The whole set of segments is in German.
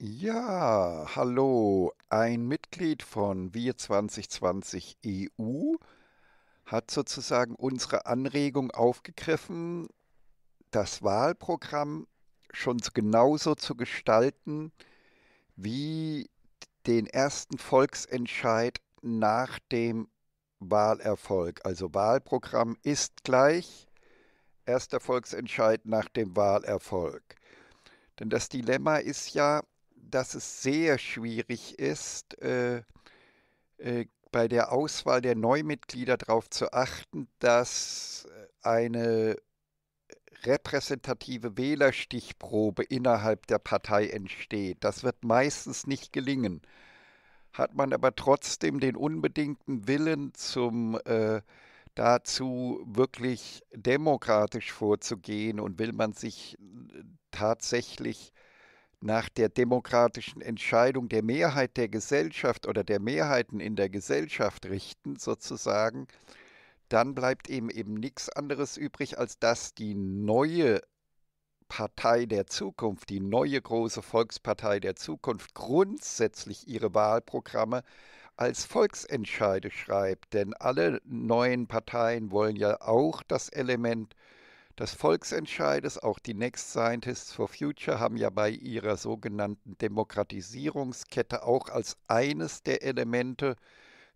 Ja, hallo. Ein Mitglied von Wir 2020 EU hat sozusagen unsere Anregung aufgegriffen, das Wahlprogramm schon genauso zu gestalten wie den ersten Volksentscheid nach dem Wahlerfolg. Also Wahlprogramm ist gleich erster Volksentscheid nach dem Wahlerfolg. Denn das Dilemma ist ja, dass es sehr schwierig ist, äh, äh, bei der Auswahl der Neumitglieder darauf zu achten, dass äh, eine repräsentative Wählerstichprobe innerhalb der Partei entsteht. Das wird meistens nicht gelingen. Hat man aber trotzdem den unbedingten Willen zum äh, dazu wirklich demokratisch vorzugehen und will man sich äh, tatsächlich nach der demokratischen Entscheidung der Mehrheit der Gesellschaft oder der Mehrheiten in der Gesellschaft richten, sozusagen, dann bleibt eben eben nichts anderes übrig, als dass die neue Partei der Zukunft, die neue große Volkspartei der Zukunft grundsätzlich ihre Wahlprogramme als Volksentscheide schreibt. Denn alle neuen Parteien wollen ja auch das Element des Volksentscheides. Auch die Next Scientists for Future haben ja bei ihrer sogenannten Demokratisierungskette auch als eines der Elemente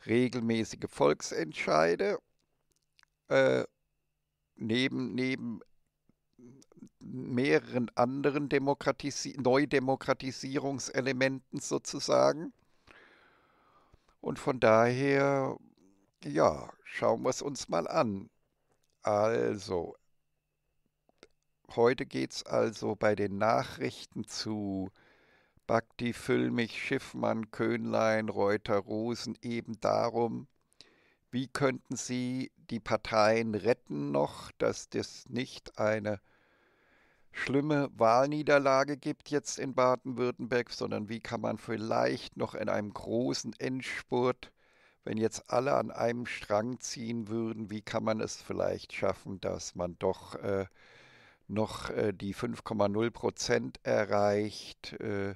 regelmäßige Volksentscheide. Äh, neben, neben mehreren anderen Demokratisi Neudemokratisierungselementen sozusagen. Und von daher, ja, schauen wir es uns mal an. Also, heute geht es also bei den Nachrichten zu Bakti Füllmich, Schiffmann, Köhnlein, Reuter, Rosen eben darum, wie könnten sie die Parteien retten noch, dass das nicht eine schlimme Wahlniederlage gibt jetzt in Baden-Württemberg, sondern wie kann man vielleicht noch in einem großen Endspurt, wenn jetzt alle an einem Strang ziehen würden, wie kann man es vielleicht schaffen, dass man doch äh, noch äh, die 5,0 Prozent erreicht, äh,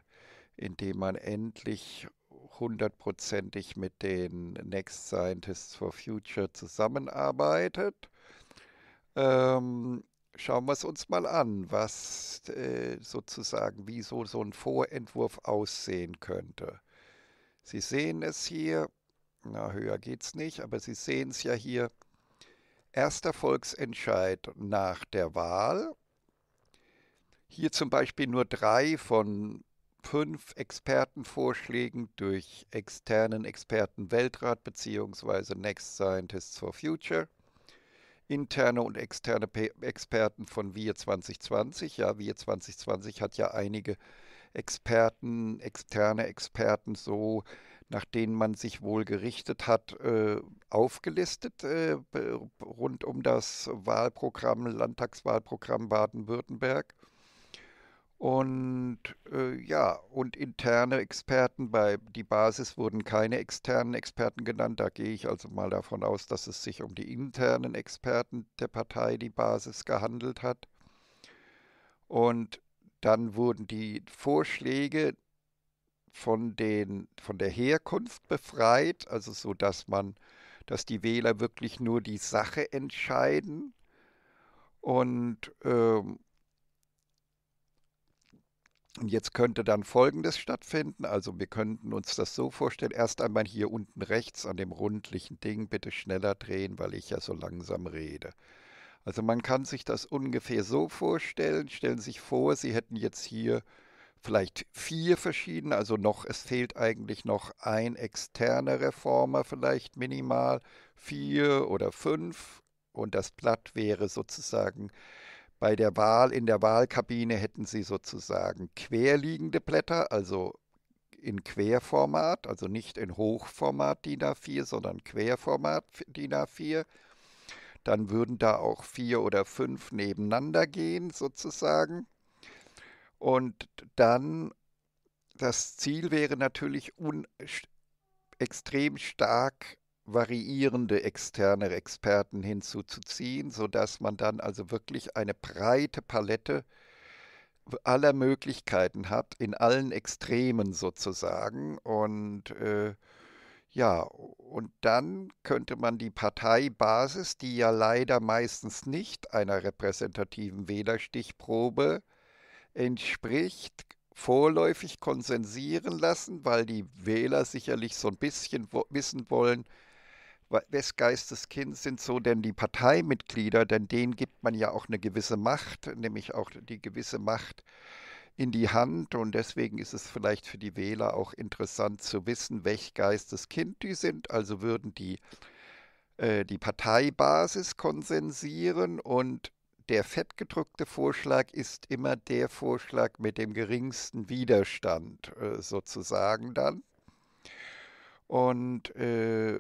indem man endlich hundertprozentig mit den Next Scientists for Future zusammenarbeitet. Ähm, schauen wir es uns mal an, was äh, sozusagen, wie so, so ein Vorentwurf aussehen könnte. Sie sehen es hier, na höher geht's nicht, aber Sie sehen es ja hier. Erster Volksentscheid nach der Wahl, hier zum Beispiel nur drei von fünf Expertenvorschlägen durch externen Experten Weltrat bzw. Next Scientists for Future. Interne und externe Experten von Wir 2020. Ja, Wir 2020 hat ja einige Experten, externe Experten so, nach denen man sich wohl gerichtet hat, äh, aufgelistet äh, rund um das Wahlprogramm, Landtagswahlprogramm Baden-Württemberg. Und äh, ja, und interne Experten bei die Basis wurden keine externen Experten genannt. Da gehe ich also mal davon aus, dass es sich um die internen Experten der Partei, die Basis, gehandelt hat. Und dann wurden die Vorschläge von, den, von der Herkunft befreit, also so, dass man, dass die Wähler wirklich nur die Sache entscheiden. Und ähm, und jetzt könnte dann Folgendes stattfinden. Also wir könnten uns das so vorstellen. Erst einmal hier unten rechts an dem rundlichen Ding bitte schneller drehen, weil ich ja so langsam rede. Also man kann sich das ungefähr so vorstellen. Stellen Sie sich vor, Sie hätten jetzt hier vielleicht vier verschiedene, also noch, es fehlt eigentlich noch ein externer Reformer vielleicht minimal, vier oder fünf. Und das Blatt wäre sozusagen bei der Wahl in der Wahlkabine hätten sie sozusagen querliegende Blätter, also in Querformat, also nicht in Hochformat DIN A4, sondern Querformat DIN A4. Dann würden da auch vier oder fünf nebeneinander gehen sozusagen. Und dann, das Ziel wäre natürlich un, extrem stark variierende externe Experten hinzuzuziehen, sodass man dann also wirklich eine breite Palette aller Möglichkeiten hat, in allen Extremen sozusagen. Und äh, ja, und dann könnte man die Parteibasis, die ja leider meistens nicht einer repräsentativen Wählerstichprobe entspricht, vorläufig konsensieren lassen, weil die Wähler sicherlich so ein bisschen wissen wollen, Wes Kind sind so denn die Parteimitglieder, denn denen gibt man ja auch eine gewisse Macht, nämlich auch die gewisse Macht in die Hand. Und deswegen ist es vielleicht für die Wähler auch interessant zu wissen, welch Geistes Kind die sind. Also würden die äh, die Parteibasis konsensieren und der fettgedrückte Vorschlag ist immer der Vorschlag mit dem geringsten Widerstand äh, sozusagen dann. Und äh,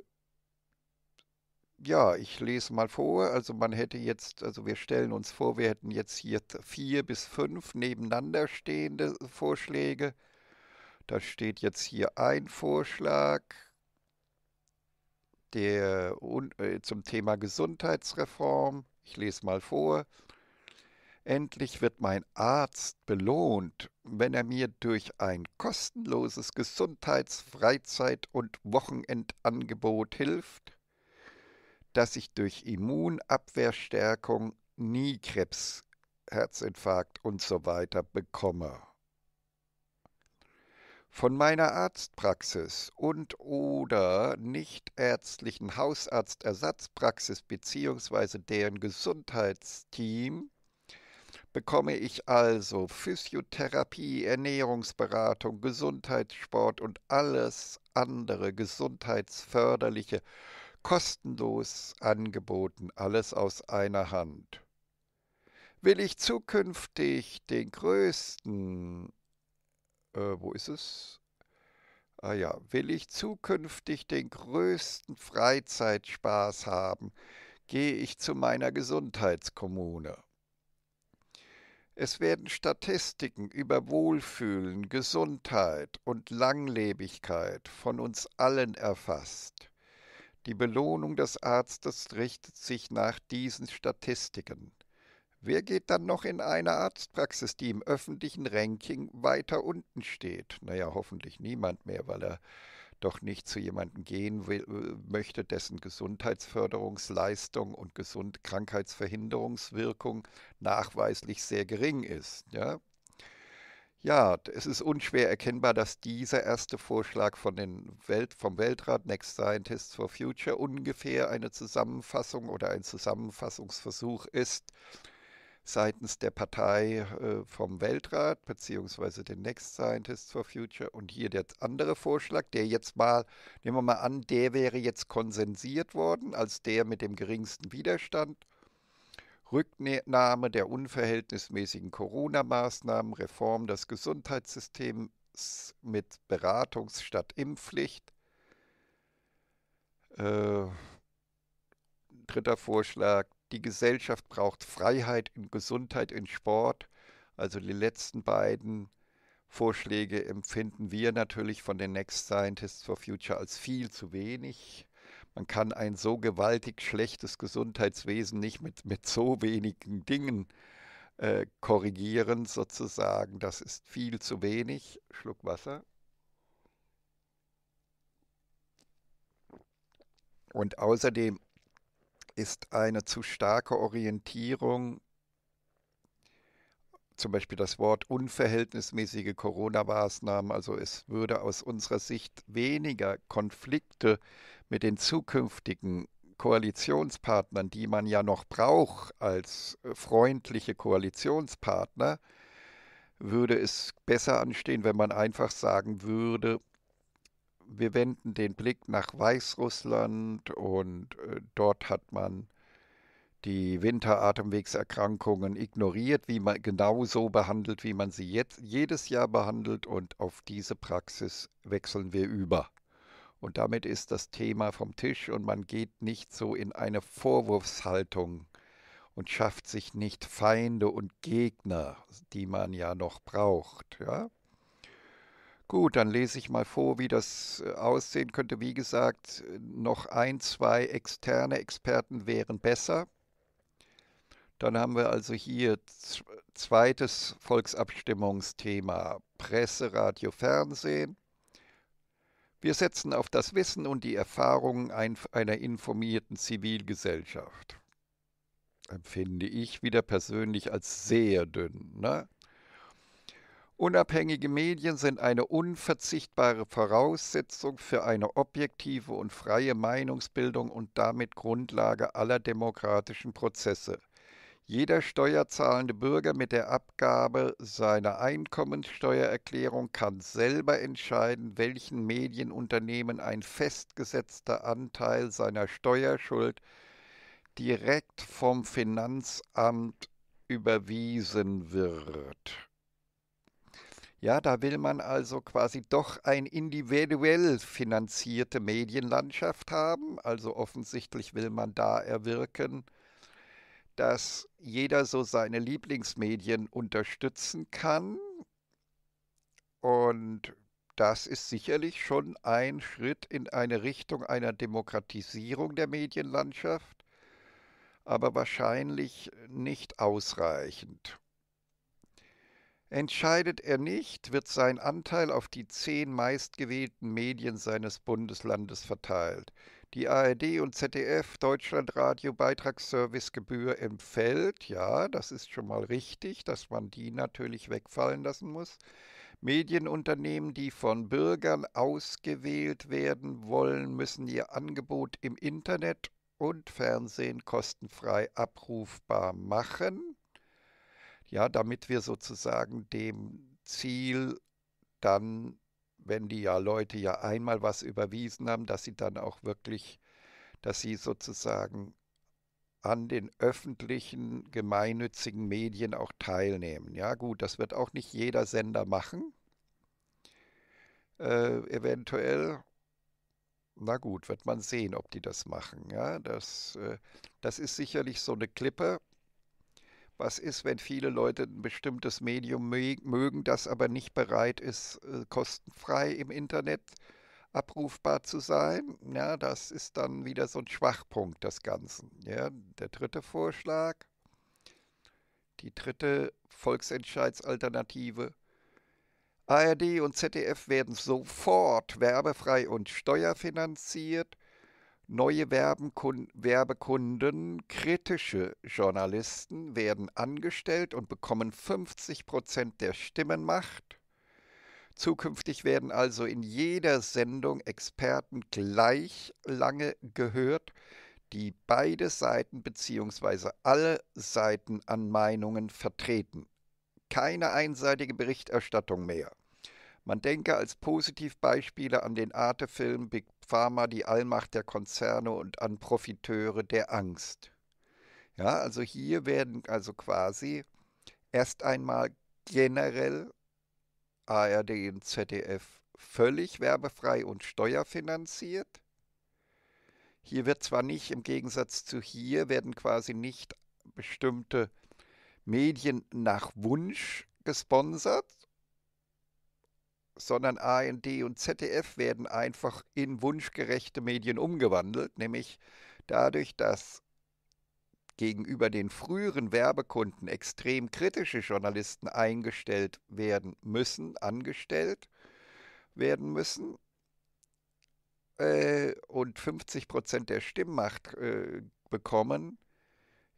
ja, ich lese mal vor. Also man hätte jetzt, also wir stellen uns vor, wir hätten jetzt hier vier bis fünf nebeneinander stehende äh, Vorschläge. Da steht jetzt hier ein Vorschlag, der äh, zum Thema Gesundheitsreform. Ich lese mal vor. Endlich wird mein Arzt belohnt, wenn er mir durch ein kostenloses Gesundheits-, Freizeit- und Wochenendangebot hilft dass ich durch Immunabwehrstärkung nie Krebs, Herzinfarkt und so weiter bekomme. Von meiner Arztpraxis und oder nichtärztlichen Hausarztersatzpraxis bzw. deren Gesundheitsteam bekomme ich also Physiotherapie, Ernährungsberatung, Gesundheitssport und alles andere gesundheitsförderliche kostenlos angeboten, alles aus einer Hand. Will ich zukünftig den größten, äh, wo ist es? Ah ja, will ich zukünftig den größten Freizeitspaß haben, gehe ich zu meiner Gesundheitskommune. Es werden Statistiken über Wohlfühlen, Gesundheit und Langlebigkeit von uns allen erfasst. Die Belohnung des Arztes richtet sich nach diesen Statistiken. Wer geht dann noch in eine Arztpraxis, die im öffentlichen Ranking weiter unten steht? Naja, hoffentlich niemand mehr, weil er doch nicht zu jemandem gehen will, äh, möchte, dessen Gesundheitsförderungsleistung und Gesund Krankheitsverhinderungswirkung nachweislich sehr gering ist. Ja? Ja, es ist unschwer erkennbar, dass dieser erste Vorschlag von den Welt, vom Weltrat Next Scientists for Future ungefähr eine Zusammenfassung oder ein Zusammenfassungsversuch ist seitens der Partei äh, vom Weltrat bzw. den Next Scientists for Future und hier der andere Vorschlag, der jetzt mal, nehmen wir mal an, der wäre jetzt konsensiert worden als der mit dem geringsten Widerstand Rücknahme der unverhältnismäßigen Corona-Maßnahmen, Reform des Gesundheitssystems mit Beratungs- statt Impfpflicht. Äh, dritter Vorschlag, die Gesellschaft braucht Freiheit in Gesundheit, in Sport. Also die letzten beiden Vorschläge empfinden wir natürlich von den Next Scientists for Future als viel zu wenig. Man kann ein so gewaltig schlechtes Gesundheitswesen nicht mit, mit so wenigen Dingen äh, korrigieren, sozusagen. Das ist viel zu wenig. Schluck Wasser. Und außerdem ist eine zu starke Orientierung zum Beispiel das Wort unverhältnismäßige Corona-Maßnahmen. Also es würde aus unserer Sicht weniger Konflikte mit den zukünftigen Koalitionspartnern, die man ja noch braucht als äh, freundliche Koalitionspartner, würde es besser anstehen, wenn man einfach sagen würde, wir wenden den Blick nach Weißrussland und äh, dort hat man die Winteratemwegserkrankungen ignoriert, wie man genauso behandelt, wie man sie jetzt jedes Jahr behandelt und auf diese Praxis wechseln wir über. Und damit ist das Thema vom Tisch und man geht nicht so in eine Vorwurfshaltung und schafft sich nicht Feinde und Gegner, die man ja noch braucht, ja? Gut, dann lese ich mal vor, wie das äh, aussehen könnte. Wie gesagt, noch ein, zwei externe Experten wären besser. Dann haben wir also hier zweites Volksabstimmungsthema Presse, Radio, Fernsehen. Wir setzen auf das Wissen und die Erfahrungen einer informierten Zivilgesellschaft. Empfinde ich wieder persönlich als sehr dünn. Ne? Unabhängige Medien sind eine unverzichtbare Voraussetzung für eine objektive und freie Meinungsbildung und damit Grundlage aller demokratischen Prozesse. Jeder steuerzahlende Bürger mit der Abgabe seiner Einkommensteuererklärung kann selber entscheiden, welchen Medienunternehmen ein festgesetzter Anteil seiner Steuerschuld direkt vom Finanzamt überwiesen wird. Ja, da will man also quasi doch eine individuell finanzierte Medienlandschaft haben. Also offensichtlich will man da erwirken, dass jeder so seine Lieblingsmedien unterstützen kann. Und das ist sicherlich schon ein Schritt in eine Richtung einer Demokratisierung der Medienlandschaft, aber wahrscheinlich nicht ausreichend. Entscheidet er nicht, wird sein Anteil auf die zehn meistgewählten Medien seines Bundeslandes verteilt die ARD und ZDF Deutschlandradio Beitragsservicegebühr empfällt, Ja, das ist schon mal richtig, dass man die natürlich wegfallen lassen muss. Medienunternehmen, die von Bürgern ausgewählt werden wollen, müssen ihr Angebot im Internet und Fernsehen kostenfrei abrufbar machen. Ja, damit wir sozusagen dem Ziel dann wenn die ja Leute ja einmal was überwiesen haben, dass sie dann auch wirklich, dass sie sozusagen an den öffentlichen gemeinnützigen Medien auch teilnehmen. Ja gut, das wird auch nicht jeder Sender machen. Äh, eventuell, na gut, wird man sehen, ob die das machen. Ja, das, äh, das ist sicherlich so eine Klippe, was ist, wenn viele Leute ein bestimmtes Medium mögen, das aber nicht bereit ist, äh, kostenfrei im Internet abrufbar zu sein. Ja, das ist dann wieder so ein Schwachpunkt des Ganzen. Ja, der dritte Vorschlag, die dritte Volksentscheidsalternative. ARD und ZDF werden sofort werbefrei und steuerfinanziert Neue Werbekunden, kritische Journalisten werden angestellt und bekommen 50 Prozent der Stimmenmacht. Zukünftig werden also in jeder Sendung Experten gleich lange gehört, die beide Seiten bzw. alle Seiten an Meinungen vertreten. Keine einseitige Berichterstattung mehr. Man denke als Positivbeispiele an den Arte-Film Big Pharma, die Allmacht der Konzerne und an Profiteure der Angst. Ja, also hier werden also quasi erst einmal generell ARD und ZDF völlig werbefrei und steuerfinanziert. Hier wird zwar nicht, im Gegensatz zu hier, werden quasi nicht bestimmte Medien nach Wunsch gesponsert, sondern ARD und ZDF werden einfach in wunschgerechte Medien umgewandelt, nämlich dadurch, dass gegenüber den früheren Werbekunden extrem kritische Journalisten eingestellt werden müssen, angestellt werden müssen äh, und 50 Prozent der Stimmmacht äh, bekommen,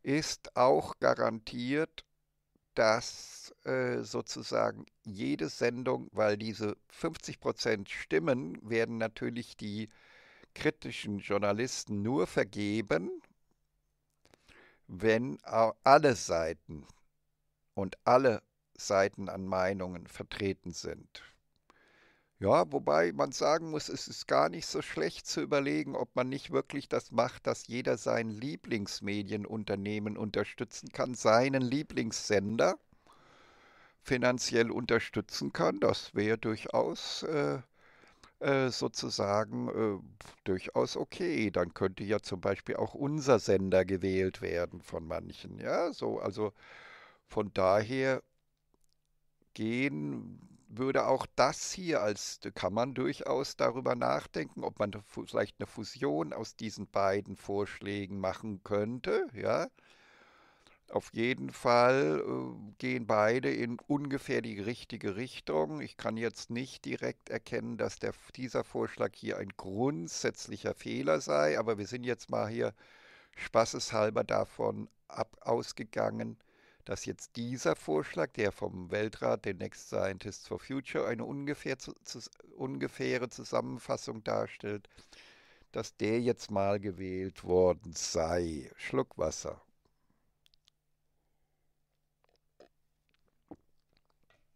ist auch garantiert, dass äh, sozusagen jede Sendung, weil diese 50 Stimmen werden natürlich die kritischen Journalisten nur vergeben, wenn alle Seiten und alle Seiten an Meinungen vertreten sind. Ja, wobei man sagen muss, es ist gar nicht so schlecht zu überlegen, ob man nicht wirklich das macht, dass jeder sein Lieblingsmedienunternehmen unterstützen kann, seinen Lieblingssender finanziell unterstützen kann. Das wäre durchaus äh, äh, sozusagen äh, durchaus okay. Dann könnte ja zum Beispiel auch unser Sender gewählt werden von manchen. Ja, so also von daher gehen würde auch das hier als kann man durchaus darüber nachdenken, ob man vielleicht eine Fusion aus diesen beiden Vorschlägen machen könnte. Ja, auf jeden Fall äh, gehen beide in ungefähr die richtige Richtung. Ich kann jetzt nicht direkt erkennen, dass der, dieser Vorschlag hier ein grundsätzlicher Fehler sei, aber wir sind jetzt mal hier spaßeshalber davon ab ausgegangen, dass jetzt dieser Vorschlag, der vom Weltrat, den Next Scientists for Future, eine ungefähr zu, ungefähre Zusammenfassung darstellt, dass der jetzt mal gewählt worden sei. Schluck Wasser.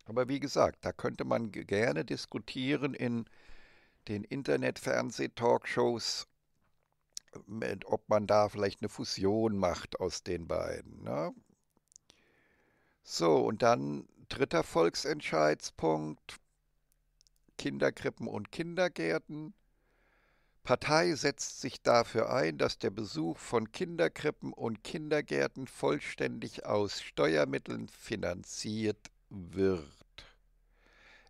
Aber wie gesagt, da könnte man gerne diskutieren in den Internet-Fernseh-Talkshows, äh, ob man da vielleicht eine Fusion macht aus den beiden. Ne? So, und dann dritter Volksentscheidspunkt, Kinderkrippen und Kindergärten. Partei setzt sich dafür ein, dass der Besuch von Kinderkrippen und Kindergärten vollständig aus Steuermitteln finanziert wird.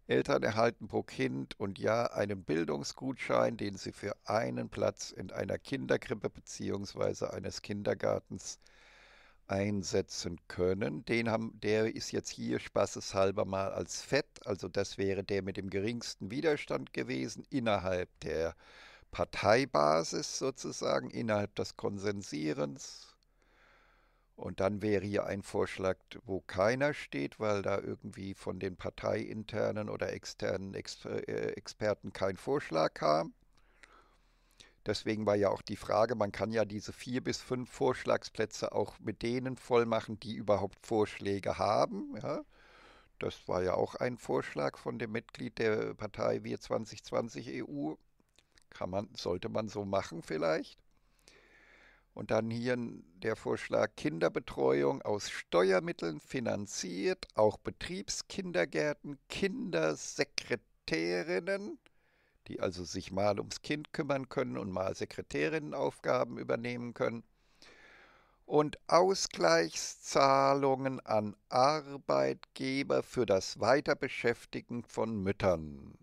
Eltern erhalten pro Kind und Jahr einen Bildungsgutschein, den sie für einen Platz in einer Kinderkrippe bzw. eines Kindergartens einsetzen können. Den haben, der ist jetzt hier spaßeshalber mal als Fett, also das wäre der mit dem geringsten Widerstand gewesen innerhalb der Parteibasis sozusagen, innerhalb des Konsensierens und dann wäre hier ein Vorschlag, wo keiner steht, weil da irgendwie von den parteiinternen oder externen Exper äh, Experten kein Vorschlag kam. Deswegen war ja auch die Frage, man kann ja diese vier bis fünf Vorschlagsplätze auch mit denen voll machen, die überhaupt Vorschläge haben. Ja. Das war ja auch ein Vorschlag von dem Mitglied der Partei Wir 2020 EU. Kann man, sollte man so machen vielleicht. Und dann hier der Vorschlag Kinderbetreuung aus Steuermitteln finanziert, auch Betriebskindergärten, Kindersekretärinnen, die also sich mal ums Kind kümmern können und mal Sekretärinnenaufgaben übernehmen können. Und Ausgleichszahlungen an Arbeitgeber für das Weiterbeschäftigen von Müttern.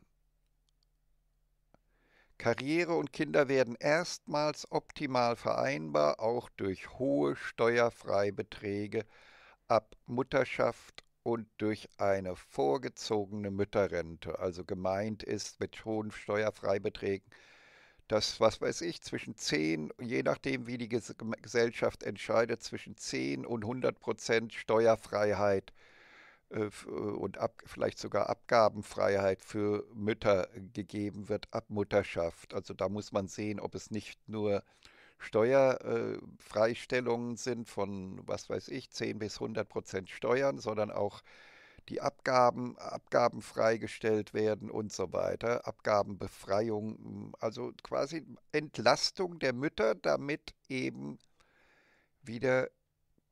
Karriere und Kinder werden erstmals optimal vereinbar, auch durch hohe Steuerfreibeträge ab Mutterschaft und durch eine vorgezogene Mütterrente. Also gemeint ist mit hohen Steuerfreibeträgen, dass, was weiß ich, zwischen 10, je nachdem wie die Gesellschaft entscheidet, zwischen 10 und 100 Prozent Steuerfreiheit äh, äh, äh, und ab, vielleicht sogar Abgabenfreiheit für Mütter gegeben wird ab Mutterschaft. Also da muss man sehen, ob es nicht nur Steuerfreistellungen äh, sind von, was weiß ich, 10 bis 100 Prozent Steuern, sondern auch die Abgaben, Abgaben freigestellt werden und so weiter, Abgabenbefreiung, hm, also quasi Entlastung der Mütter, damit eben wieder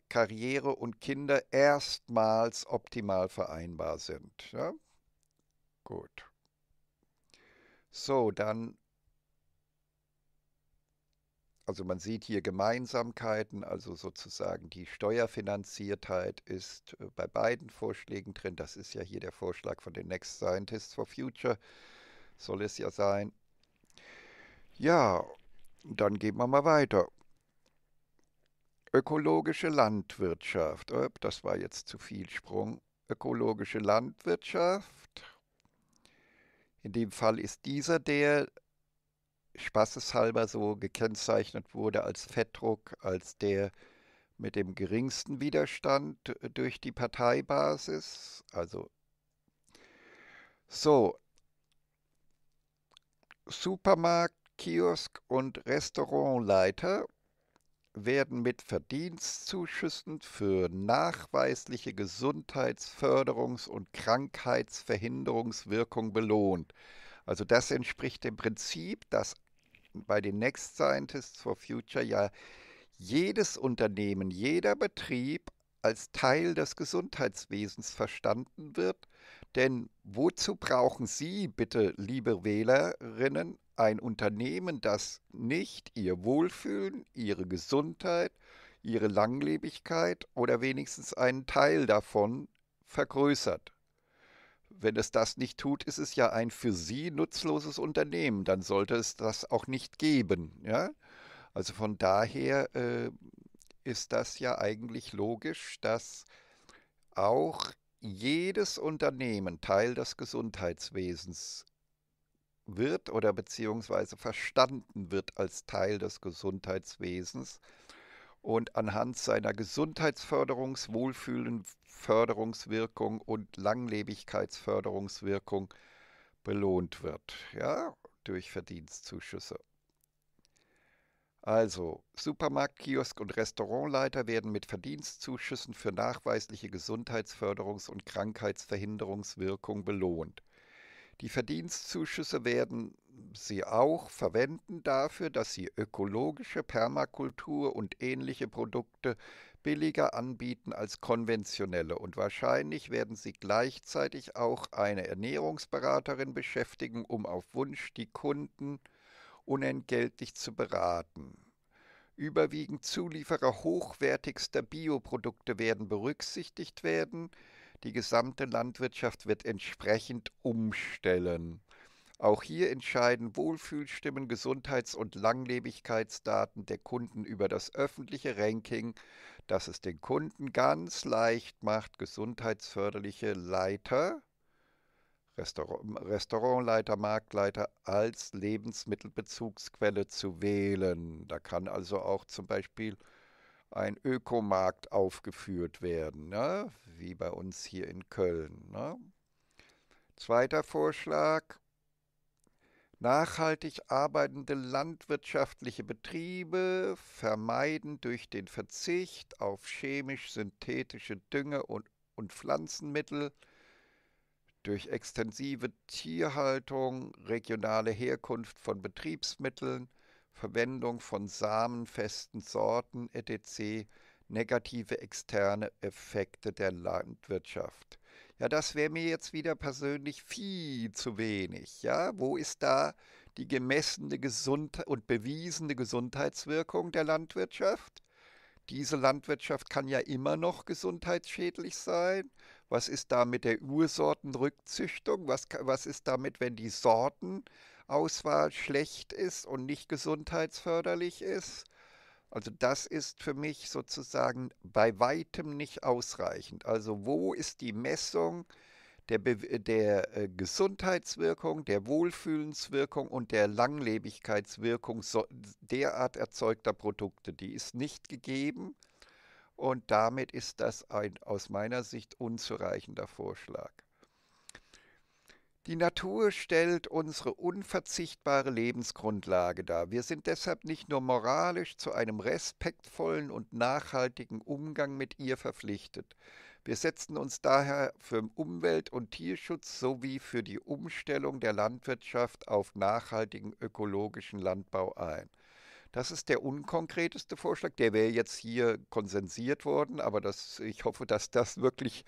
Karriere und Kinder erstmals optimal vereinbar sind. Ja? Gut. So, dann, also man sieht hier Gemeinsamkeiten, also sozusagen die Steuerfinanziertheit ist äh, bei beiden Vorschlägen drin. Das ist ja hier der Vorschlag von den Next Scientists for Future, soll es ja sein. Ja, dann gehen wir mal weiter ökologische Landwirtschaft. Das war jetzt zu viel Sprung. Ökologische Landwirtschaft. In dem Fall ist dieser der spaßeshalber so gekennzeichnet wurde als Fettdruck, als der mit dem geringsten Widerstand äh, durch die Parteibasis. Also so, Supermarkt, Kiosk und Restaurantleiter werden mit Verdienstzuschüssen für nachweisliche Gesundheitsförderungs- und Krankheitsverhinderungswirkung belohnt. Also das entspricht dem Prinzip, dass bei den Next Scientists for Future ja jedes Unternehmen, jeder Betrieb als Teil des Gesundheitswesens verstanden wird. Denn wozu brauchen Sie bitte, liebe Wählerinnen ein Unternehmen, das nicht ihr Wohlfühlen, ihre Gesundheit, ihre Langlebigkeit oder wenigstens einen Teil davon vergrößert. Wenn es das nicht tut, ist es ja ein für sie nutzloses Unternehmen. Dann sollte es das auch nicht geben. Ja? Also von daher äh, ist das ja eigentlich logisch, dass auch jedes Unternehmen Teil des Gesundheitswesens wird oder beziehungsweise verstanden wird als Teil des Gesundheitswesens und anhand seiner Gesundheitsförderungs-, Wohlfühlen, Förderungswirkung und Langlebigkeitsförderungswirkung belohnt wird, ja, durch Verdienstzuschüsse. Also, Supermarkt, Kiosk und Restaurantleiter werden mit Verdienstzuschüssen für nachweisliche Gesundheitsförderungs- und Krankheitsverhinderungswirkung belohnt. Die Verdienstzuschüsse werden sie auch verwenden dafür, dass sie ökologische Permakultur und ähnliche Produkte billiger anbieten als konventionelle und wahrscheinlich werden sie gleichzeitig auch eine Ernährungsberaterin beschäftigen, um auf Wunsch die Kunden unentgeltlich zu beraten. Überwiegend Zulieferer hochwertigster Bioprodukte werden berücksichtigt werden, die gesamte Landwirtschaft wird entsprechend umstellen. Auch hier entscheiden Wohlfühlstimmen, Gesundheits- und Langlebigkeitsdaten der Kunden über das öffentliche Ranking, das es den Kunden ganz leicht macht, gesundheitsförderliche Leiter, Restaurant, Restaurantleiter, Marktleiter als Lebensmittelbezugsquelle zu wählen. Da kann also auch zum Beispiel ein Ökomarkt aufgeführt werden, ne? wie bei uns hier in Köln. Ne? Zweiter Vorschlag. Nachhaltig arbeitende landwirtschaftliche Betriebe vermeiden durch den Verzicht auf chemisch-synthetische Dünge und, und Pflanzenmittel, durch extensive Tierhaltung, regionale Herkunft von Betriebsmitteln, Verwendung von samenfesten Sorten etc. negative externe Effekte der Landwirtschaft. Ja, das wäre mir jetzt wieder persönlich viel zu wenig. Ja, wo ist da die gemessene Gesund und bewiesene Gesundheitswirkung der Landwirtschaft? Diese Landwirtschaft kann ja immer noch gesundheitsschädlich sein. Was ist da mit der Ursortenrückzüchtung? Was, was ist damit, wenn die Sorten Auswahl schlecht ist und nicht gesundheitsförderlich ist. Also das ist für mich sozusagen bei weitem nicht ausreichend. Also wo ist die Messung der, Be der äh, Gesundheitswirkung, der Wohlfühlenswirkung und der Langlebigkeitswirkung so derart erzeugter Produkte? Die ist nicht gegeben und damit ist das ein aus meiner Sicht unzureichender Vorschlag. Die Natur stellt unsere unverzichtbare Lebensgrundlage dar. Wir sind deshalb nicht nur moralisch zu einem respektvollen und nachhaltigen Umgang mit ihr verpflichtet. Wir setzen uns daher für Umwelt- und Tierschutz sowie für die Umstellung der Landwirtschaft auf nachhaltigen ökologischen Landbau ein. Das ist der unkonkreteste Vorschlag. Der wäre jetzt hier konsensiert worden, aber das, ich hoffe, dass das wirklich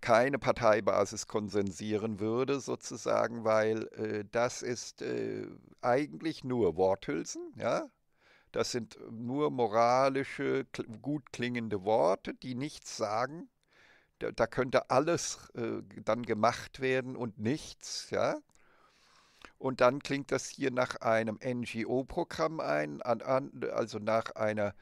keine Parteibasis konsensieren würde, sozusagen, weil äh, das ist äh, eigentlich nur Worthülsen, ja. Das sind nur moralische, gut klingende Worte, die nichts sagen. Da, da könnte alles äh, dann gemacht werden und nichts, ja. Und dann klingt das hier nach einem NGO-Programm ein, an, an, also nach einer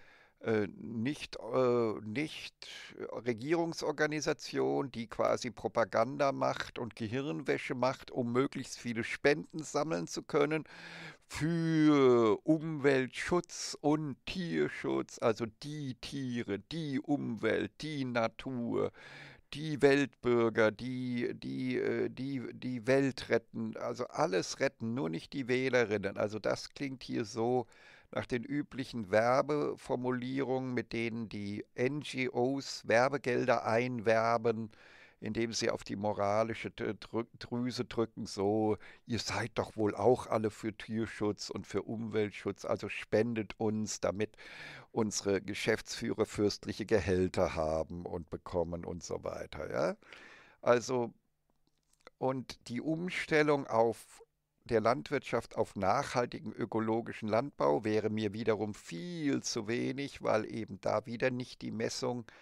äh, nicht, äh, nicht äh, Regierungsorganisation, die quasi Propaganda macht und Gehirnwäsche macht, um möglichst viele Spenden sammeln zu können für Umweltschutz und Tierschutz, also die Tiere, die Umwelt, die Natur, die Weltbürger, die, die, äh, die, die Welt retten, also alles retten, nur nicht die Wählerinnen. Also das klingt hier so nach den üblichen Werbeformulierungen, mit denen die NGOs Werbegelder einwerben indem sie auf die moralische Drüse drücken, so, ihr seid doch wohl auch alle für Tierschutz und für Umweltschutz, also spendet uns, damit unsere Geschäftsführer fürstliche Gehälter haben und bekommen und so weiter. Ja? Also, und die Umstellung auf der Landwirtschaft auf nachhaltigen ökologischen Landbau wäre mir wiederum viel zu wenig, weil eben da wieder nicht die Messung äh,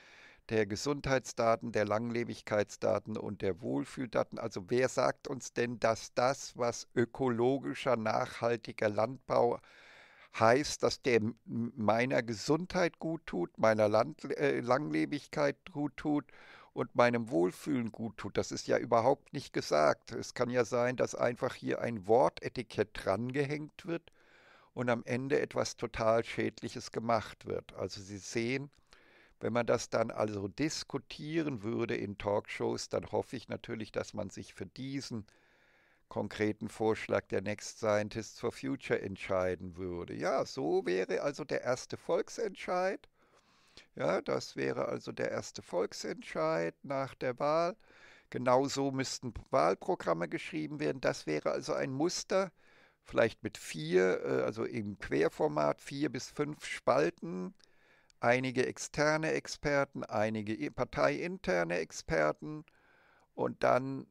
der Gesundheitsdaten, der Langlebigkeitsdaten und der Wohlfühldaten. Also wer sagt uns denn, dass das, was ökologischer, nachhaltiger Landbau heißt, dass der meiner Gesundheit gut tut, meiner Land äh, Langlebigkeit gut tut und meinem Wohlfühlen gut tut. Das ist ja überhaupt nicht gesagt. Es kann ja sein, dass einfach hier ein Wortetikett drangehängt wird und am Ende etwas total Schädliches gemacht wird. Also Sie sehen, wenn man das dann also diskutieren würde in Talkshows, dann hoffe ich natürlich, dass man sich für diesen konkreten Vorschlag der Next Scientists for Future entscheiden würde. Ja, so wäre also der erste Volksentscheid. Ja, das wäre also der erste Volksentscheid nach der Wahl. Genauso müssten Wahlprogramme geschrieben werden. Das wäre also ein Muster, vielleicht mit vier, äh, also im Querformat vier bis fünf Spalten einige externe Experten, einige parteiinterne Experten und dann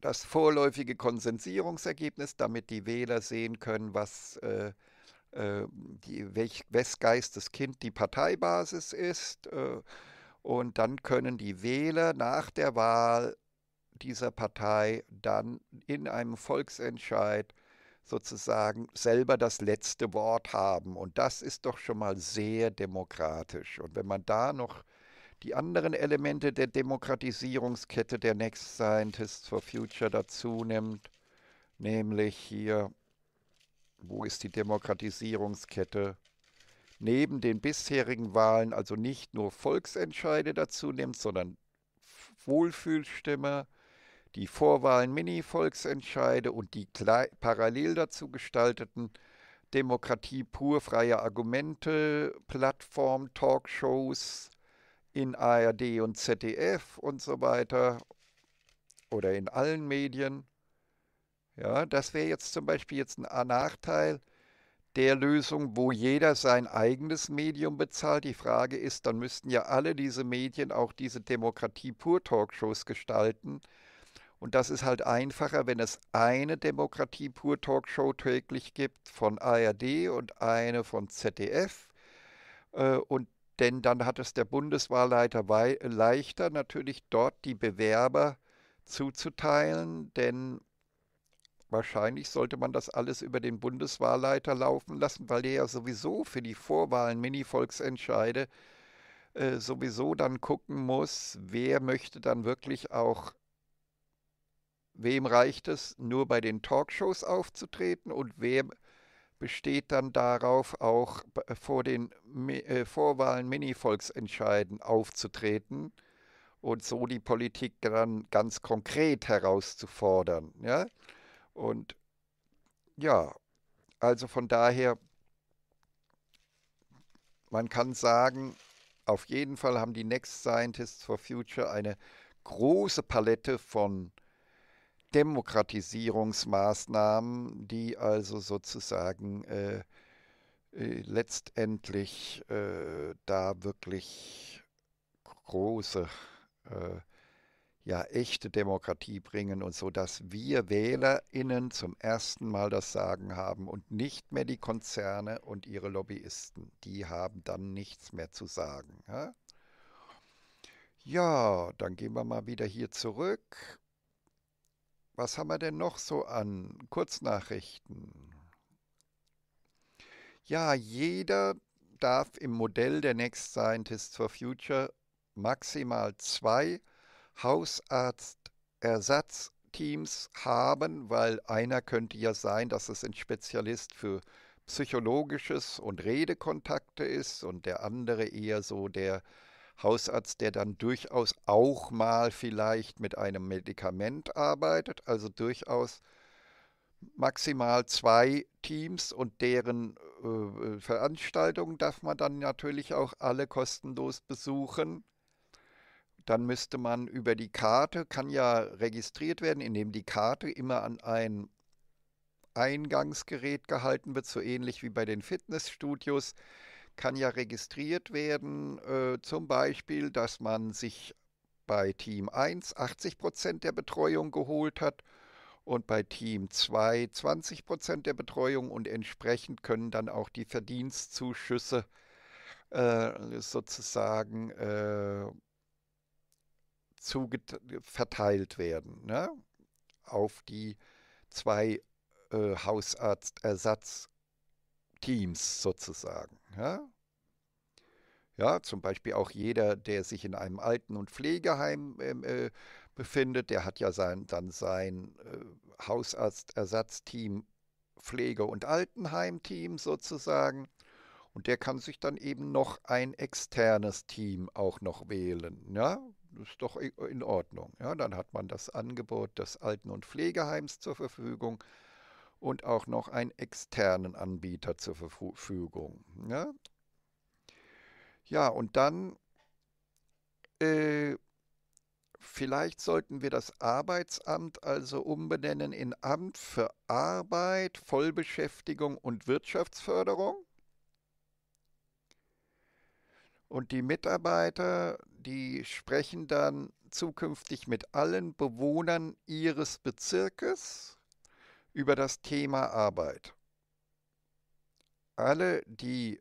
das vorläufige Konsensierungsergebnis, damit die Wähler sehen können, was äh, äh, wes Geistes Kind die Parteibasis ist. Äh, und dann können die Wähler nach der Wahl dieser Partei dann in einem Volksentscheid sozusagen selber das letzte Wort haben. Und das ist doch schon mal sehr demokratisch. Und wenn man da noch die anderen Elemente der Demokratisierungskette der Next Scientists for Future dazu nimmt, nämlich hier, wo ist die Demokratisierungskette? Neben den bisherigen Wahlen also nicht nur Volksentscheide dazu nimmt, sondern Wohlfühlstimme, die Vorwahlen, Mini-Volksentscheide und die parallel dazu gestalteten Demokratie pur, freie Argumente, Plattform, Talkshows in ARD und ZDF und so weiter oder in allen Medien. Ja, das wäre jetzt zum Beispiel jetzt ein Nachteil der Lösung, wo jeder sein eigenes Medium bezahlt. Die Frage ist, dann müssten ja alle diese Medien auch diese Demokratie pur Talkshows gestalten und das ist halt einfacher, wenn es eine Demokratie pur Talkshow täglich gibt von ARD und eine von ZDF. Äh, und denn dann hat es der Bundeswahlleiter leichter, natürlich dort die Bewerber zuzuteilen, denn wahrscheinlich sollte man das alles über den Bundeswahlleiter laufen lassen, weil der ja sowieso für die Vorwahlen Mini-Volksentscheide äh, sowieso dann gucken muss, wer möchte dann wirklich auch Wem reicht es, nur bei den Talkshows aufzutreten und wem besteht dann darauf, auch äh, vor den äh, Vorwahlen Mini-Volksentscheiden aufzutreten und so die Politik dann ganz konkret herauszufordern. Ja? Und ja, also von daher, man kann sagen, auf jeden Fall haben die Next Scientists for Future eine große Palette von Demokratisierungsmaßnahmen, die also sozusagen äh, äh, letztendlich äh, da wirklich große, äh, ja echte Demokratie bringen und so, dass wir Wählerinnen zum ersten Mal das Sagen haben und nicht mehr die Konzerne und ihre Lobbyisten. Die haben dann nichts mehr zu sagen. Ja? Ja, dann gehen wir mal wieder hier zurück was haben wir denn noch so an? Kurznachrichten. Ja, jeder darf im Modell der Next Scientists for Future maximal zwei Hausarztersatzteams haben, weil einer könnte ja sein, dass es ein Spezialist für psychologisches und Redekontakte ist und der andere eher so der Hausarzt, der dann durchaus auch mal vielleicht mit einem Medikament arbeitet, also durchaus maximal zwei Teams und deren äh, Veranstaltungen darf man dann natürlich auch alle kostenlos besuchen. Dann müsste man über die Karte, kann ja registriert werden, indem die Karte immer an ein Eingangsgerät gehalten wird, so ähnlich wie bei den Fitnessstudios kann ja registriert werden, äh, zum Beispiel, dass man sich bei Team 1 80 der Betreuung geholt hat und bei Team 2 20 der Betreuung und entsprechend können dann auch die Verdienstzuschüsse äh, sozusagen äh, verteilt werden ne? auf die zwei äh, Hausarztersatz. Teams sozusagen. Ja? ja, zum Beispiel auch jeder, der sich in einem Alten- und Pflegeheim ähm, äh, befindet, der hat ja sein, dann sein äh, Hausarztersatzteam, Pflege- und Altenheimteam sozusagen. Und der kann sich dann eben noch ein externes Team auch noch wählen. Ja, das ist doch in Ordnung. Ja, dann hat man das Angebot des Alten- und Pflegeheims zur Verfügung und auch noch einen externen Anbieter zur Verfügung. Ne? Ja, und dann äh, vielleicht sollten wir das Arbeitsamt also umbenennen in Amt für Arbeit, Vollbeschäftigung und Wirtschaftsförderung. Und die Mitarbeiter, die sprechen dann zukünftig mit allen Bewohnern ihres Bezirkes über das Thema Arbeit. Alle die,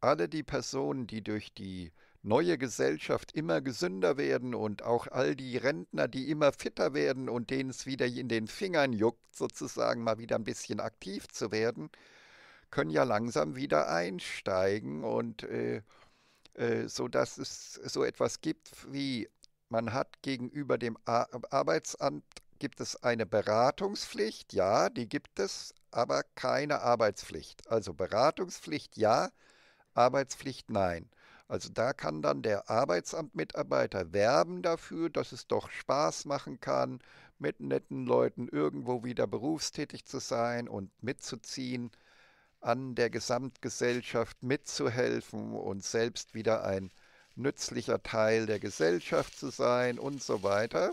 alle die Personen, die durch die neue Gesellschaft immer gesünder werden und auch all die Rentner, die immer fitter werden und denen es wieder in den Fingern juckt, sozusagen mal wieder ein bisschen aktiv zu werden, können ja langsam wieder einsteigen und äh, äh, so dass es so etwas gibt wie man hat gegenüber dem Arbeitsamt gibt es eine Beratungspflicht, ja, die gibt es, aber keine Arbeitspflicht. Also Beratungspflicht, ja, Arbeitspflicht, nein. Also da kann dann der Arbeitsamtmitarbeiter werben dafür, dass es doch Spaß machen kann, mit netten Leuten irgendwo wieder berufstätig zu sein und mitzuziehen, an der Gesamtgesellschaft mitzuhelfen und selbst wieder ein nützlicher Teil der Gesellschaft zu sein und so weiter.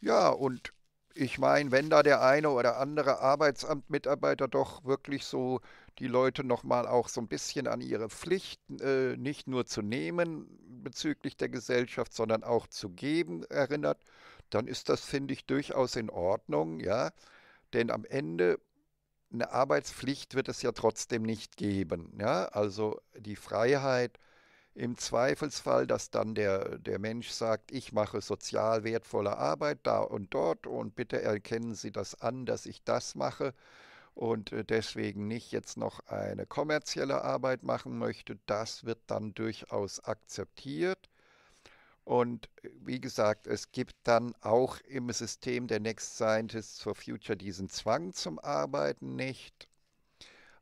Ja, und ich meine, wenn da der eine oder andere Arbeitsamtmitarbeiter doch wirklich so die Leute nochmal auch so ein bisschen an ihre Pflicht äh, nicht nur zu nehmen bezüglich der Gesellschaft, sondern auch zu geben erinnert, dann ist das, finde ich, durchaus in Ordnung, ja. Denn am Ende eine Arbeitspflicht wird es ja trotzdem nicht geben, ja. Also die Freiheit, im Zweifelsfall, dass dann der, der Mensch sagt, ich mache sozial wertvolle Arbeit da und dort und bitte erkennen Sie das an, dass ich das mache und äh, deswegen nicht jetzt noch eine kommerzielle Arbeit machen möchte, das wird dann durchaus akzeptiert. Und äh, wie gesagt, es gibt dann auch im System der Next Scientists for Future diesen Zwang zum Arbeiten nicht.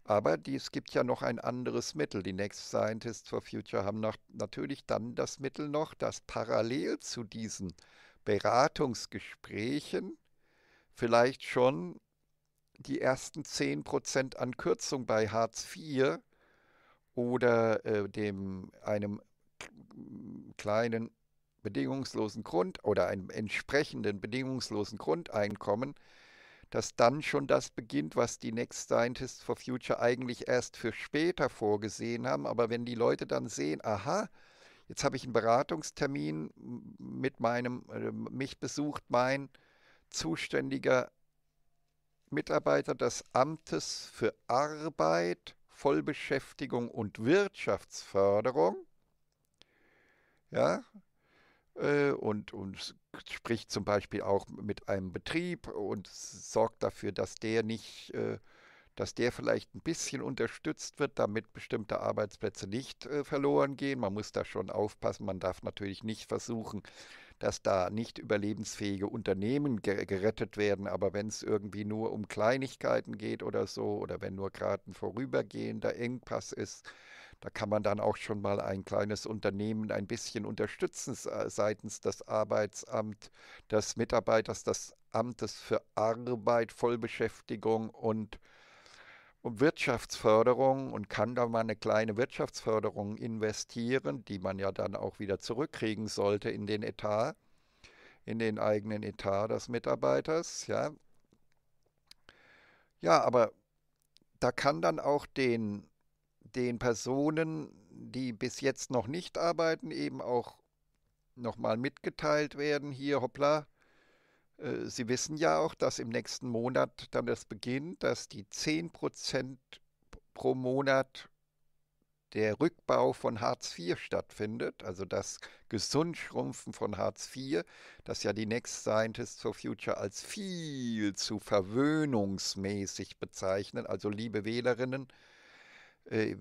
Aber es gibt ja noch ein anderes Mittel. Die Next Scientists for Future haben nach, natürlich dann das Mittel noch, dass parallel zu diesen Beratungsgesprächen vielleicht schon die ersten 10% an Kürzung bei Hartz IV oder äh, dem, einem kleinen bedingungslosen Grund oder einem entsprechenden bedingungslosen Grundeinkommen dass dann schon das beginnt, was die Next Scientists for Future eigentlich erst für später vorgesehen haben. Aber wenn die Leute dann sehen, aha, jetzt habe ich einen Beratungstermin mit meinem, äh, mich besucht mein zuständiger Mitarbeiter des Amtes für Arbeit, Vollbeschäftigung und Wirtschaftsförderung. Ja, äh, und, und spricht zum Beispiel auch mit einem Betrieb und sorgt dafür, dass der nicht, äh, dass der vielleicht ein bisschen unterstützt wird, damit bestimmte Arbeitsplätze nicht äh, verloren gehen. Man muss da schon aufpassen. Man darf natürlich nicht versuchen, dass da nicht überlebensfähige Unternehmen gerettet werden. Aber wenn es irgendwie nur um Kleinigkeiten geht oder so, oder wenn nur gerade ein vorübergehender Engpass ist, da kann man dann auch schon mal ein kleines Unternehmen ein bisschen unterstützen seitens des Arbeitsamts des Mitarbeiters, des Amtes für Arbeit, Vollbeschäftigung und Wirtschaftsförderung und kann da mal eine kleine Wirtschaftsförderung investieren, die man ja dann auch wieder zurückkriegen sollte in den Etat, in den eigenen Etat des Mitarbeiters, ja. Ja, aber da kann dann auch den den Personen, die bis jetzt noch nicht arbeiten, eben auch nochmal mitgeteilt werden, hier hoppla. Äh, Sie wissen ja auch, dass im nächsten Monat dann das beginnt, dass die 10% pro Monat der Rückbau von Hartz IV stattfindet, also das Gesundschrumpfen von Hartz IV, das ja die Next Scientists for Future als viel zu verwöhnungsmäßig bezeichnen. Also liebe Wählerinnen, äh,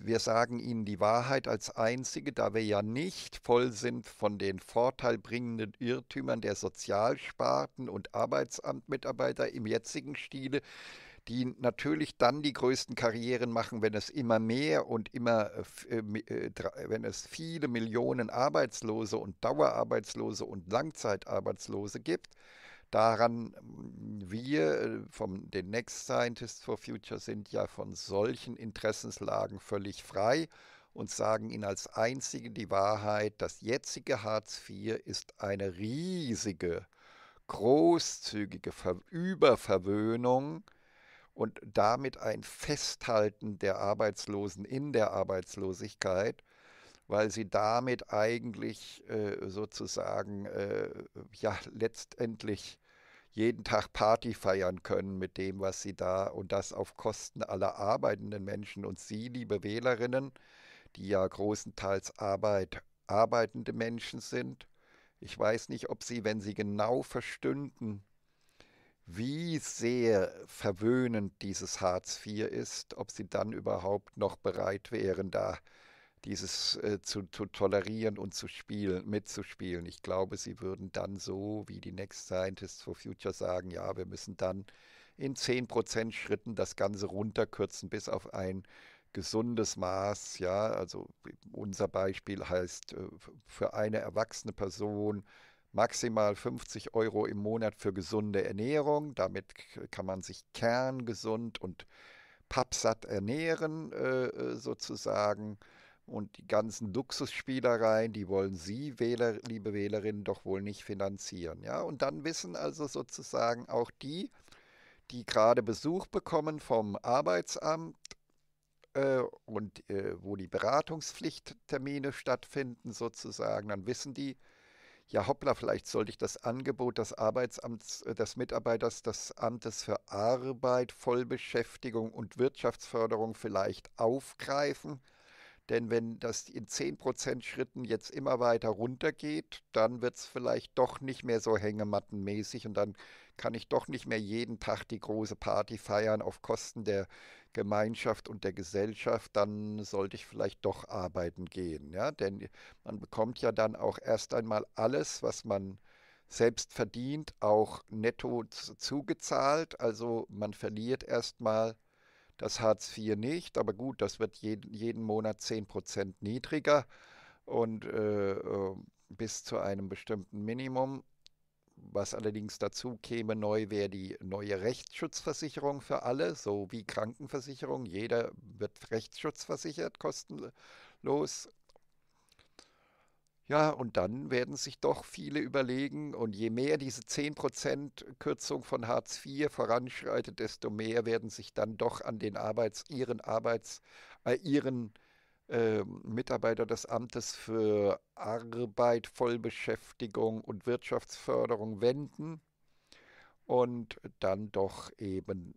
wir sagen ihnen die Wahrheit als einzige, da wir ja nicht voll sind von den vorteilbringenden Irrtümern der Sozialsparten und Arbeitsamtmitarbeiter im jetzigen Stile, die natürlich dann die größten Karrieren machen, wenn es immer mehr und immer, äh, äh, wenn es viele Millionen Arbeitslose und Dauerarbeitslose und Langzeitarbeitslose gibt daran, wir äh, von den Next Scientists for Future sind ja von solchen Interessenslagen völlig frei und sagen ihnen als einzige die Wahrheit, das jetzige Hartz IV ist eine riesige, großzügige Ver Überverwöhnung und damit ein Festhalten der Arbeitslosen in der Arbeitslosigkeit weil sie damit eigentlich äh, sozusagen äh, ja letztendlich jeden Tag Party feiern können mit dem, was sie da und das auf Kosten aller arbeitenden Menschen. Und Sie, liebe Wählerinnen, die ja großenteils Arbeit, arbeitende Menschen sind, ich weiß nicht, ob Sie, wenn Sie genau verstünden, wie sehr verwöhnend dieses Hartz IV ist, ob Sie dann überhaupt noch bereit wären, da dieses äh, zu, zu, tolerieren und zu spielen, mitzuspielen. Ich glaube, sie würden dann so, wie die Next Scientists for Future sagen, ja, wir müssen dann in 10% Schritten das Ganze runterkürzen bis auf ein gesundes Maß. Ja, also unser Beispiel heißt äh, für eine erwachsene Person maximal 50 Euro im Monat für gesunde Ernährung. Damit kann man sich kerngesund und pappsatt ernähren, äh, äh sozusagen. Und die ganzen Luxusspielereien, die wollen Sie, Wähler, liebe Wählerinnen, doch wohl nicht finanzieren. Ja? Und dann wissen also sozusagen auch die, die gerade Besuch bekommen vom Arbeitsamt äh, und äh, wo die Beratungspflichttermine stattfinden sozusagen, dann wissen die, ja hoppla, vielleicht sollte ich das Angebot des Arbeitsamts, äh, des Mitarbeiters des Amtes für Arbeit, Vollbeschäftigung und Wirtschaftsförderung vielleicht aufgreifen denn wenn das in 10% Schritten jetzt immer weiter runtergeht, dann wird es vielleicht doch nicht mehr so hängemattenmäßig und dann kann ich doch nicht mehr jeden Tag die große Party feiern auf Kosten der Gemeinschaft und der Gesellschaft, dann sollte ich vielleicht doch arbeiten gehen. Ja? Denn man bekommt ja dann auch erst einmal alles, was man selbst verdient, auch netto zugezahlt. Also man verliert erstmal das Hartz IV nicht, aber gut, das wird jeden, jeden Monat 10 niedriger und äh, ähm, bis zu einem bestimmten Minimum. Was allerdings dazu käme neu, wäre die neue Rechtsschutzversicherung für alle, so wie Krankenversicherung. Jeder wird rechtsschutzversichert, kostenlos. Ja, und dann werden sich doch viele überlegen, und je mehr diese 10% Kürzung von Hartz IV voranschreitet, desto mehr werden sich dann doch an den Arbeits-, ihren Arbeits-, äh, ihren äh, Mitarbeiter des Amtes für Arbeit, Vollbeschäftigung und Wirtschaftsförderung wenden und dann doch eben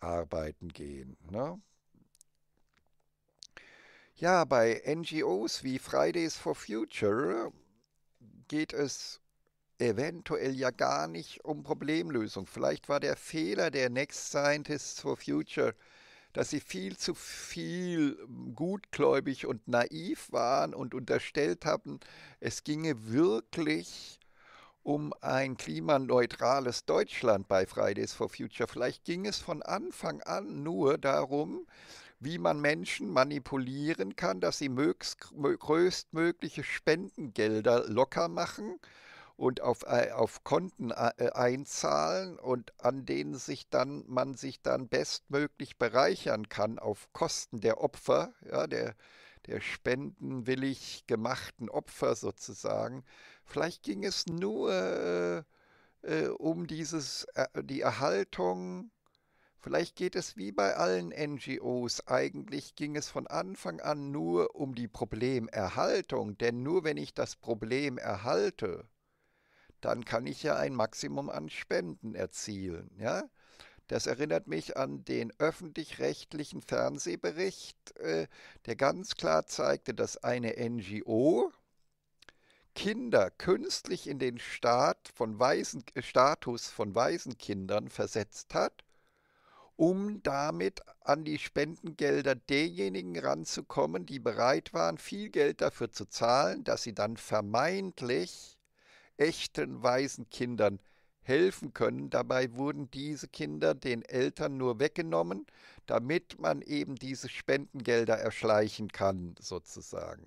arbeiten gehen. Ne? Ja, bei NGOs wie Fridays for Future geht es eventuell ja gar nicht um Problemlösung. Vielleicht war der Fehler der Next Scientists for Future, dass sie viel zu viel hm, gutgläubig und naiv waren und unterstellt haben, es ginge wirklich um ein klimaneutrales Deutschland bei Fridays for Future. Vielleicht ging es von Anfang an nur darum, wie man Menschen manipulieren kann, dass sie mögst, größtmögliche Spendengelder locker machen und auf, äh, auf Konten äh, äh, einzahlen und an denen sich dann, man sich dann bestmöglich bereichern kann auf Kosten der Opfer, ja, der, der spendenwillig gemachten Opfer sozusagen. Vielleicht ging es nur äh, äh um dieses, äh, die Erhaltung Vielleicht geht es wie bei allen NGOs, eigentlich ging es von Anfang an nur um die Problemerhaltung, denn nur wenn ich das Problem erhalte, dann kann ich ja ein Maximum an Spenden erzielen, ja? Das erinnert mich an den öffentlich-rechtlichen Fernsehbericht, äh, der ganz klar zeigte, dass eine NGO Kinder künstlich in den Staat von Waisen, äh, Status von Waisenkindern versetzt hat um damit an die Spendengelder derjenigen ranzukommen, die bereit waren, viel Geld dafür zu zahlen, dass sie dann vermeintlich echten weisen Kindern helfen können. Dabei wurden diese Kinder den Eltern nur weggenommen, damit man eben diese Spendengelder erschleichen kann, sozusagen.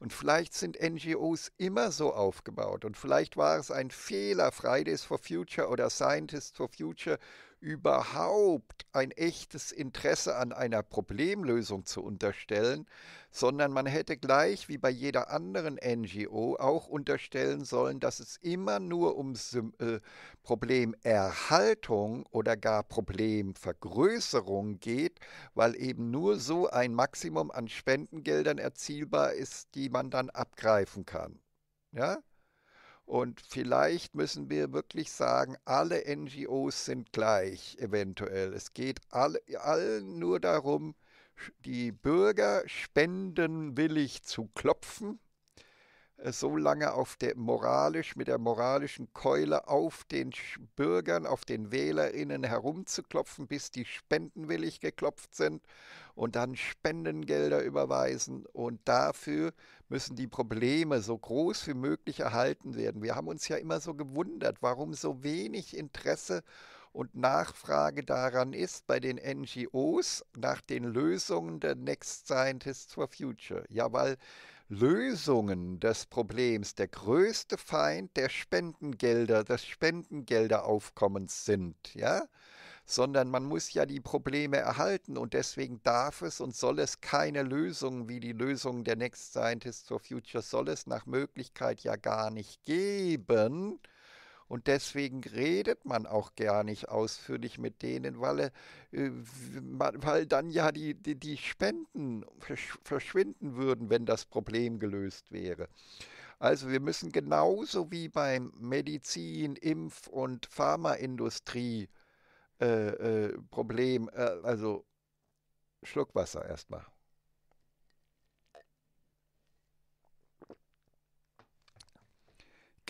Und vielleicht sind NGOs immer so aufgebaut und vielleicht war es ein Fehler, Fridays for Future oder Scientists for Future überhaupt ein echtes Interesse an einer Problemlösung zu unterstellen, sondern man hätte gleich wie bei jeder anderen NGO auch unterstellen sollen, dass es immer nur um äh, Problemerhaltung oder gar Problemvergrößerung geht, weil eben nur so ein Maximum an Spendengeldern erzielbar ist, die man dann abgreifen kann. Ja? Und vielleicht müssen wir wirklich sagen, alle NGOs sind gleich, eventuell. Es geht alle, allen nur darum, die Bürger spendenwillig zu klopfen so lange auf der moralisch mit der moralischen Keule auf den Bürgern, auf den Wählerinnen herumzuklopfen, bis die spendenwillig geklopft sind und dann Spendengelder überweisen und dafür müssen die Probleme so groß wie möglich erhalten werden. Wir haben uns ja immer so gewundert, warum so wenig Interesse und Nachfrage daran ist bei den NGOs nach den Lösungen der Next Scientists for Future. Ja, weil Lösungen des Problems der größte Feind der Spendengelder, des Spendengelderaufkommens sind, ja? sondern man muss ja die Probleme erhalten und deswegen darf es und soll es keine Lösungen wie die Lösung der Next Scientist for Future soll es nach Möglichkeit ja gar nicht geben, und deswegen redet man auch gar nicht ausführlich mit denen, weil, äh, weil dann ja die, die, die Spenden verschwinden würden, wenn das Problem gelöst wäre. Also wir müssen genauso wie beim Medizin, Impf- und Pharmaindustrie äh, äh, Problem, äh, also Schluckwasser erstmal.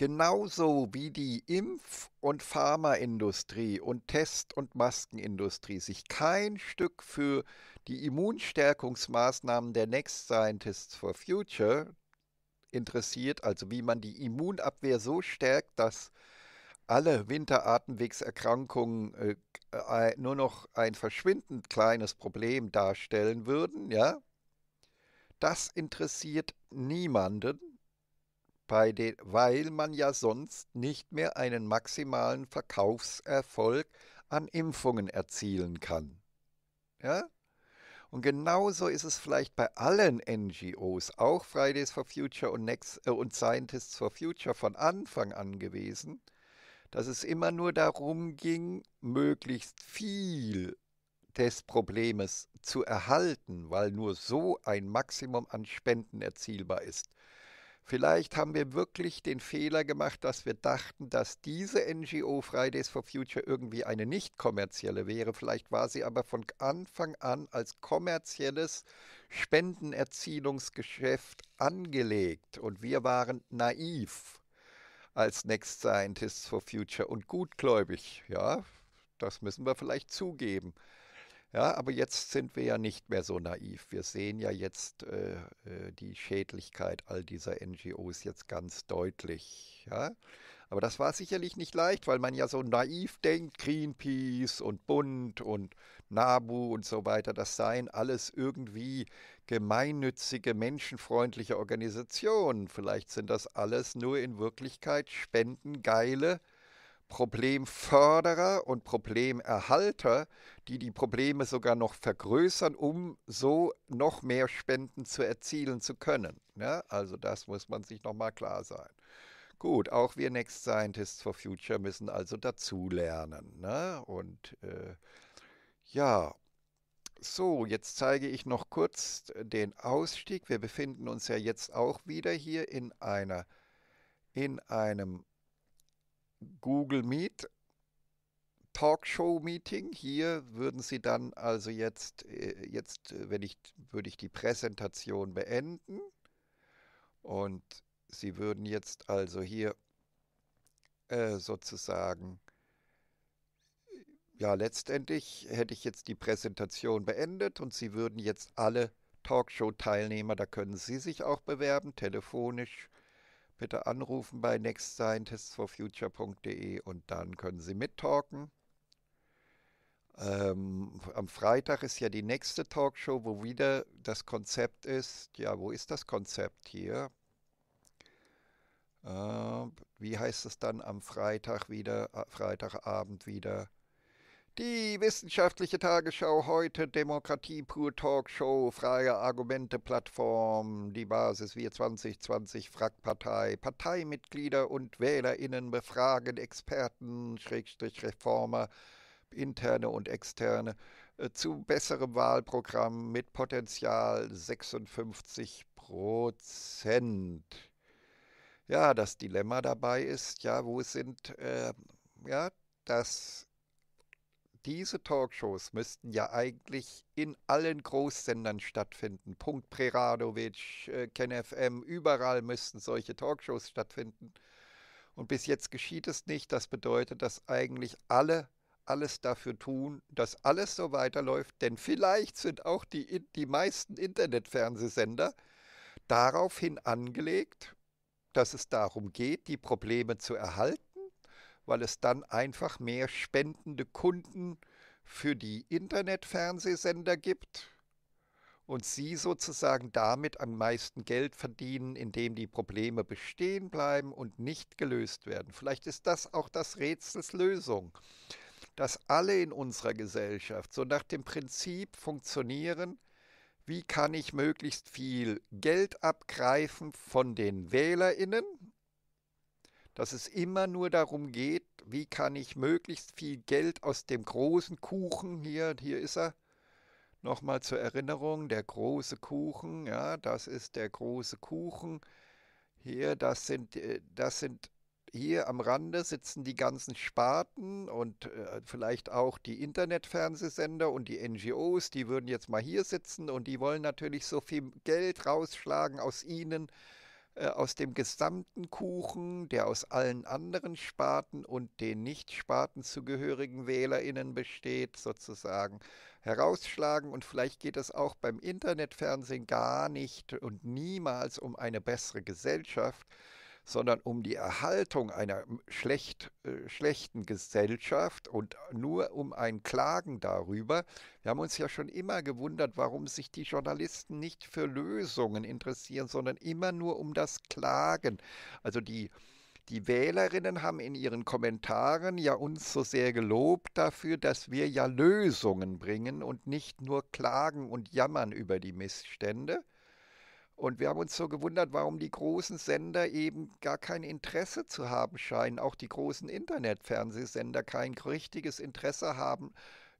Genauso wie die Impf- und Pharmaindustrie und Test- und Maskenindustrie sich kein Stück für die Immunstärkungsmaßnahmen der Next Scientists for Future interessiert, also wie man die Immunabwehr so stärkt, dass alle Winterartenwegserkrankungen äh, äh, nur noch ein verschwindend kleines Problem darstellen würden, ja? Das interessiert niemanden bei den, weil man ja sonst nicht mehr einen maximalen Verkaufserfolg an Impfungen erzielen kann. Ja? Und genauso ist es vielleicht bei allen NGOs, auch Fridays for Future und, Next, äh, und Scientists for Future von Anfang an gewesen, dass es immer nur darum ging, möglichst viel des Problems zu erhalten, weil nur so ein Maximum an Spenden erzielbar ist. Vielleicht haben wir wirklich den Fehler gemacht, dass wir dachten, dass diese NGO Fridays for Future irgendwie eine nicht kommerzielle wäre. Vielleicht war sie aber von Anfang an als kommerzielles Spendenerzielungsgeschäft angelegt und wir waren naiv als Next Scientists for Future und gutgläubig. Ja, das müssen wir vielleicht zugeben. Ja, aber jetzt sind wir ja nicht mehr so naiv. Wir sehen ja jetzt äh, äh die Schädlichkeit all dieser NGOs jetzt ganz deutlich. Ja? Aber das war sicherlich nicht leicht, weil man ja so naiv denkt, Greenpeace und Bund und NABU und so weiter, das seien alles irgendwie gemeinnützige, menschenfreundliche Organisationen. Vielleicht sind das alles nur in Wirklichkeit spendengeile Problemförderer und Problemerhalter, die die Probleme sogar noch vergrößern, um so noch mehr Spenden zu erzielen zu können. Ja, ne? also das muss man sich nochmal klar sein. Gut, auch wir Next Scientists for Future müssen also dazulernen. Ne? Und äh, ja, so, jetzt zeige ich noch kurz den Ausstieg. Wir befinden uns ja jetzt auch wieder hier in einer in einem Google Meet Talkshow-Meeting. Hier würden Sie dann also jetzt, äh, jetzt äh, wenn ich, würde ich die Präsentation beenden. Und Sie würden jetzt also hier äh, sozusagen, ja, letztendlich hätte ich jetzt die Präsentation beendet und Sie würden jetzt alle Talkshow-Teilnehmer, da können Sie sich auch bewerben, telefonisch Bitte anrufen bei nextscientistsforfuture.de und dann können Sie mittalken. Ähm, am Freitag ist ja die nächste Talkshow, wo wieder das Konzept ist. Ja, wo ist das Konzept hier? Äh, wie heißt es dann am Freitag wieder, äh, Freitagabend wieder? Die wissenschaftliche Tagesschau heute, Demokratie pur Talkshow, freie Argumente-Plattform, die Basis Wir 2020, Frag Parteimitglieder und WählerInnen befragen Experten, Schrägstrich Reformer, interne und externe, äh, zu besserem Wahlprogramm mit Potenzial 56 Prozent. Ja, das Dilemma dabei ist, ja, wo sind, äh, ja, das diese Talkshows müssten ja eigentlich in allen Großsendern stattfinden. Punkt Preradovic, äh, KenFM, überall müssten solche Talkshows stattfinden. Und bis jetzt geschieht es nicht. Das bedeutet, dass eigentlich alle alles dafür tun, dass alles so weiterläuft. Denn vielleicht sind auch die, die meisten Internetfernsehsender daraufhin angelegt, dass es darum geht, die Probleme zu erhalten weil es dann einfach mehr spendende Kunden für die Internetfernsehsender gibt und sie sozusagen damit am meisten Geld verdienen, indem die Probleme bestehen bleiben und nicht gelöst werden. Vielleicht ist das auch das Rätsels Lösung, dass alle in unserer Gesellschaft so nach dem Prinzip funktionieren, wie kann ich möglichst viel Geld abgreifen von den Wählerinnen, dass es immer nur darum geht, wie kann ich möglichst viel Geld aus dem großen Kuchen hier, hier ist er, nochmal zur Erinnerung, der große Kuchen, ja, das ist der große Kuchen. Hier, das sind, äh, das sind, hier am Rande sitzen die ganzen Sparten und äh, vielleicht auch die Internetfernsehsender und die NGOs, die würden jetzt mal hier sitzen und die wollen natürlich so viel Geld rausschlagen aus ihnen, äh, aus dem gesamten Kuchen der aus allen anderen Sparten und den Nicht-Sparten zugehörigen WählerInnen besteht, sozusagen herausschlagen. Und vielleicht geht es auch beim Internetfernsehen gar nicht und niemals um eine bessere Gesellschaft, sondern um die Erhaltung einer schlecht, äh, schlechten Gesellschaft und nur um ein Klagen darüber. Wir haben uns ja schon immer gewundert, warum sich die Journalisten nicht für Lösungen interessieren, sondern immer nur um das Klagen. Also die die Wählerinnen haben in ihren Kommentaren ja uns so sehr gelobt dafür, dass wir ja Lösungen bringen und nicht nur klagen und jammern über die Missstände. Und wir haben uns so gewundert, warum die großen Sender eben gar kein Interesse zu haben scheinen, auch die großen Internetfernsehsender kein richtiges Interesse haben,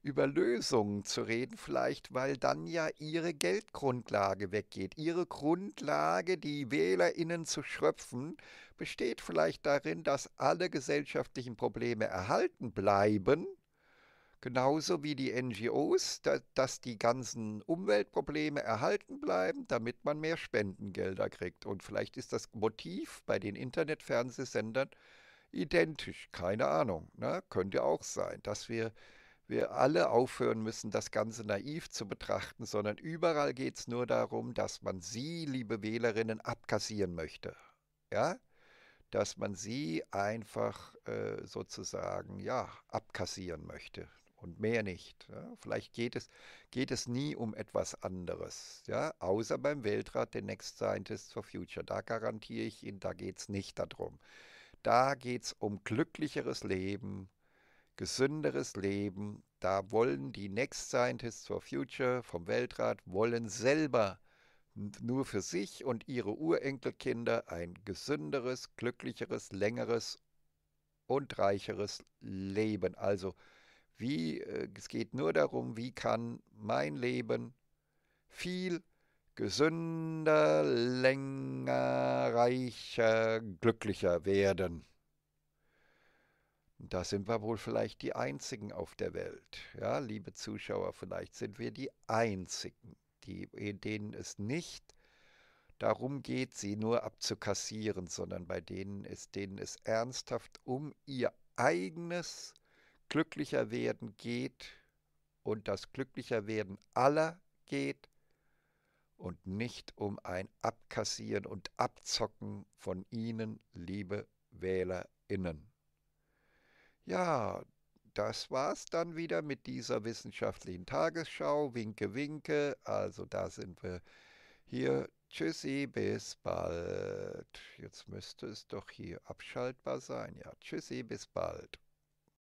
über Lösungen zu reden, vielleicht weil dann ja ihre Geldgrundlage weggeht. Ihre Grundlage, die Wählerinnen zu schröpfen, besteht vielleicht darin, dass alle gesellschaftlichen Probleme erhalten bleiben, genauso wie die NGOs, dass die ganzen Umweltprobleme erhalten bleiben, damit man mehr Spendengelder kriegt. Und vielleicht ist das Motiv bei den Internetfernsehsendern identisch, keine Ahnung. Ne? Könnte auch sein, dass wir, wir alle aufhören müssen, das Ganze naiv zu betrachten, sondern überall geht es nur darum, dass man Sie, liebe Wählerinnen, abkassieren möchte. Ja? Dass man Sie einfach äh, sozusagen ja, abkassieren möchte und mehr nicht. Ja, vielleicht geht es, geht es nie um etwas anderes, ja, außer beim Weltrat, den Next Scientists for Future. Da garantiere ich Ihnen, da geht es nicht darum. Da geht es um glücklicheres Leben, gesünderes Leben. Da wollen die Next Scientists for Future vom Weltrat, wollen selber nur für sich und ihre Urenkelkinder ein gesünderes, glücklicheres, längeres und reicheres Leben. Also wie, äh, es geht nur darum, wie kann mein Leben viel gesünder, länger, reicher, glücklicher werden. Da sind wir wohl vielleicht die Einzigen auf der Welt. Ja, liebe Zuschauer, vielleicht sind wir die Einzigen, die, in denen es nicht darum geht, sie nur abzukassieren, sondern bei denen es, denen es ernsthaft um ihr eigenes glücklicher werden geht und das glücklicher werden aller geht und nicht um ein Abkassieren und Abzocken von Ihnen, liebe WählerInnen. Ja, das war's dann wieder mit dieser wissenschaftlichen Tagesschau. Winke, winke. Also da sind wir hier. Tschüssi, bis bald. Jetzt müsste es doch hier abschaltbar sein. Ja, tschüssi, bis bald.